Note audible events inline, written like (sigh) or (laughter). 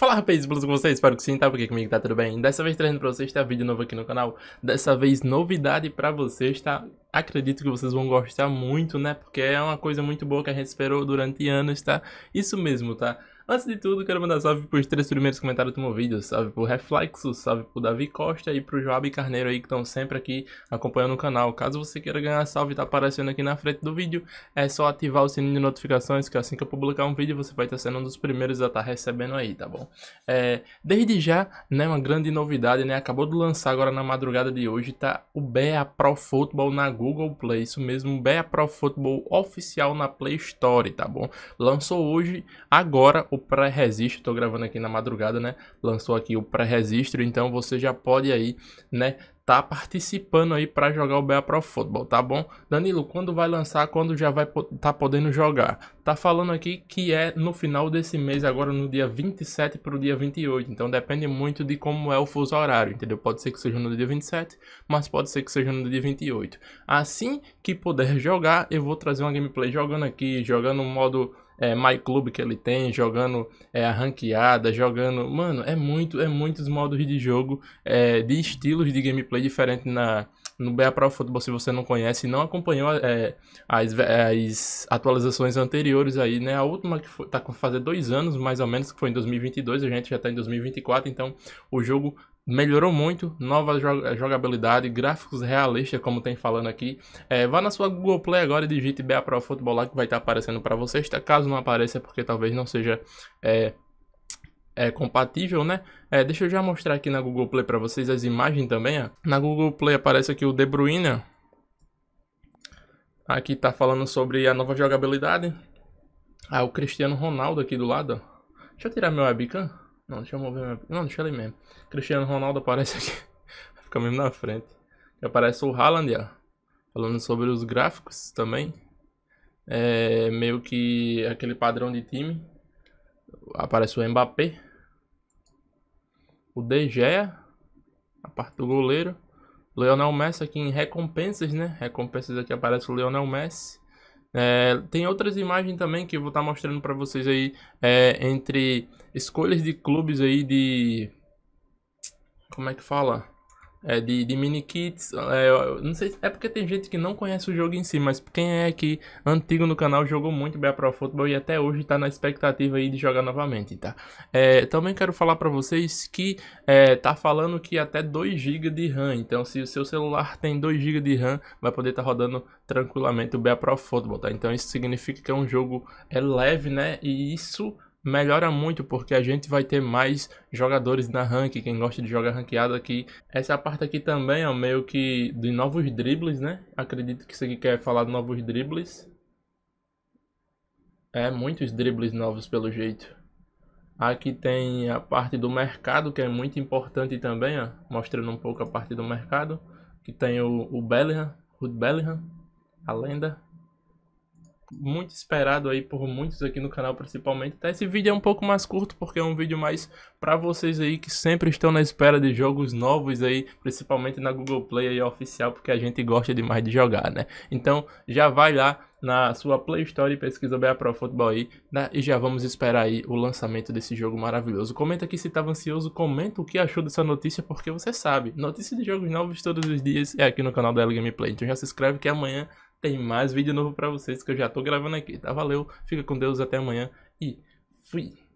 Fala rapazes, beleza com vocês? Espero que sim, tá? Porque comigo tá tudo bem. Dessa vez trazendo pra vocês, tá vídeo novo aqui no canal. Dessa vez, novidade pra vocês, tá? Acredito que vocês vão gostar muito, né? Porque é uma coisa muito boa que a gente esperou durante anos, tá? Isso mesmo, tá? Antes de tudo, quero mandar salve pros três primeiros comentários do meu vídeo. Salve pro Reflexo, salve pro Davi Costa e pro Joab Carneiro aí que estão sempre aqui acompanhando o canal. Caso você queira ganhar salve, tá aparecendo aqui na frente do vídeo. É só ativar o sininho de notificações que assim que eu publicar um vídeo você vai estar tá sendo um dos primeiros a estar tá recebendo aí, tá bom? É, desde já, né, uma grande novidade, né? Acabou de lançar agora na madrugada de hoje, tá? O BA Pro Football na Google Play, isso mesmo, BA Pro Football oficial na Play Store, tá bom? Lançou hoje, agora, o pré-registro. Estou gravando aqui na madrugada, né? Lançou aqui o pré-registro, então você já pode aí, né? Tá participando aí para jogar o BA Pro Football, tá bom? Danilo, quando vai lançar? Quando já vai tá podendo jogar? Tá falando aqui que é no final desse mês, agora no dia 27 para o dia 28. Então depende muito de como é o fuso horário, entendeu? Pode ser que seja no dia 27, mas pode ser que seja no dia 28. Assim que puder jogar, eu vou trazer uma gameplay jogando aqui, jogando no modo é, My Club que ele tem, jogando é, a ranqueada, jogando. Mano, é muito, é muitos modos de jogo, é, de estilos de gameplay diferente na, no BA Pro Football, se você não conhece e não acompanhou é, as, as, atualizações anteriores aí, né? A última que foi, tá com fazer dois anos, mais ou menos, que foi em 2022, a gente já tá em 2024, então o jogo melhorou muito, nova jogabilidade, gráficos realistas, como tem falando aqui. É, vá na sua Google Play agora e digite BA Pro Futebol lá que vai estar tá aparecendo para vocês. Caso não apareça, é porque talvez não seja é, é, compatível, né? É, deixa eu já mostrar aqui na Google Play para vocês as imagens também. Ó. Na Google Play aparece aqui o De Bruyne. Aqui tá falando sobre a nova jogabilidade. Ah, o Cristiano Ronaldo aqui do lado. Ó. Deixa eu tirar meu webcam. Não, deixa eu mover minha... Não, deixa ele mesmo. Cristiano Ronaldo aparece aqui. (laughs) Fica mesmo na frente. E aparece o Haaland, ó. Falando sobre os gráficos também. É meio que aquele padrão de time. Aparece o Mbappé. O De Gea. A parte do goleiro. Leonel Messi aqui em recompensas, né? Recompensas aqui aparece o Leonel Messi. É, tem outras imagens também que eu vou estar tá mostrando para vocês aí é, entre escolhas de clubes aí de como é que fala é, de, de mini kits. É, não sei, é porque tem gente que não conhece o jogo em si, mas quem é que antigo no canal jogou muito BA Pro Football e até hoje está na expectativa aí de jogar novamente, tá? É, também quero falar para vocês que é, tá falando que até 2 GB de RAM, então se o seu celular tem 2 GB de RAM, vai poder estar tá rodando tranquilamente o BA Pro Football, tá? Então isso significa que é um jogo é leve, né? E isso melhora muito porque a gente vai ter mais jogadores na rank, quem gosta de jogar ranqueado aqui. Essa parte aqui também é meio que de novos dribles, né? Acredito que isso aqui quer falar de novos dribles. É, muitos dribles novos pelo jeito. Aqui tem a parte do mercado, que é muito importante também, ó. Mostrando um pouco a parte do mercado. Que tem o, o Bellingham, Ruth Bellingham, a lenda muito esperado aí por muitos aqui no canal principalmente. Até tá, esse vídeo é um pouco mais curto porque é um vídeo mais para vocês aí que sempre estão na espera de jogos novos aí, principalmente na Google Play aí oficial, porque a gente gosta demais de jogar, né? Então já vai lá na sua Play Store e pesquisa BA Pro Football aí né? e já vamos esperar aí o lançamento desse jogo maravilhoso. Comenta aqui se estava ansioso, comenta o que achou dessa notícia porque você sabe, notícias de jogos novos todos os dias é aqui no canal da L Gameplay. Então já se inscreve que amanhã tem mais vídeo novo para vocês que eu já tô gravando aqui, tá? Valeu, fica com Deus, até amanhã e fui!